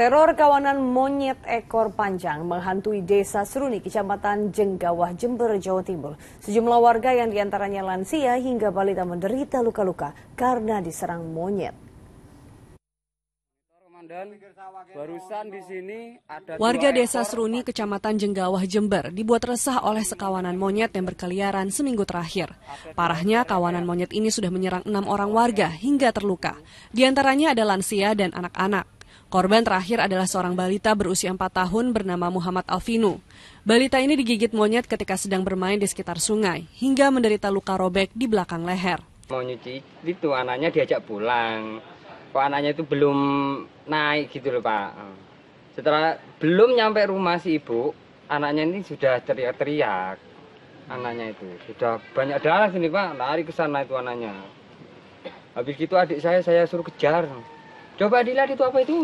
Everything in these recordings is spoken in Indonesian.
Teror kawanan monyet ekor panjang menghantui desa Seruni, kecamatan Jenggawah, Jember, Jawa Timur. Sejumlah warga yang diantaranya lansia hingga balita menderita luka-luka karena diserang monyet. Barusan di sini ada Warga desa Seruni, Kecamatan Jenggawah, Jember dibuat resah oleh sekawanan monyet yang berkeliaran seminggu terakhir. Parahnya, kawanan monyet ini sudah menyerang enam orang warga hingga terluka. Di antaranya ada lansia dan anak-anak. Korban terakhir adalah seorang balita berusia 4 tahun bernama Muhammad Alvinu. Balita ini digigit monyet ketika sedang bermain di sekitar sungai, hingga menderita luka robek di belakang leher. Mau nyuci itu anaknya diajak pulang. Kok anaknya itu belum naik gitu loh Pak. Setelah belum nyampe rumah si ibu, anaknya ini sudah teriak-teriak. Anaknya itu sudah banyak darah sini Pak, lari ke sana itu anaknya. Habis itu adik saya saya suruh kejar. Coba dilihat itu apa itu?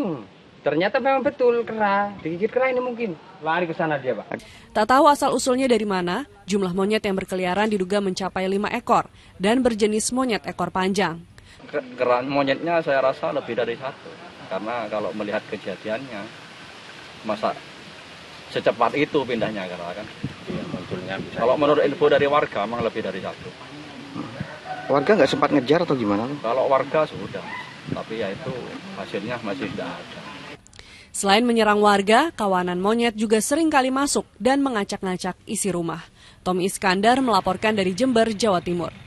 Ternyata memang betul kera, digigit kera ini mungkin. Lari ke sana dia, Pak. Tak tahu asal-usulnya dari mana, jumlah monyet yang berkeliaran diduga mencapai lima ekor dan berjenis monyet ekor panjang. Keran monyetnya saya rasa lebih dari satu. Karena kalau melihat kejadiannya, masa secepat itu pindahnya kera kan? Iya, munculnya bisa. Kalau menurut info dari warga, memang lebih dari satu. Warga nggak sempat ngejar atau gimana? Kalau warga sudah tapi ya itu hasilnya masih tidak ada. Selain menyerang warga, kawanan monyet juga sering kali masuk dan mengacak-ngacak isi rumah. Tommy Iskandar melaporkan dari Jember, Jawa Timur.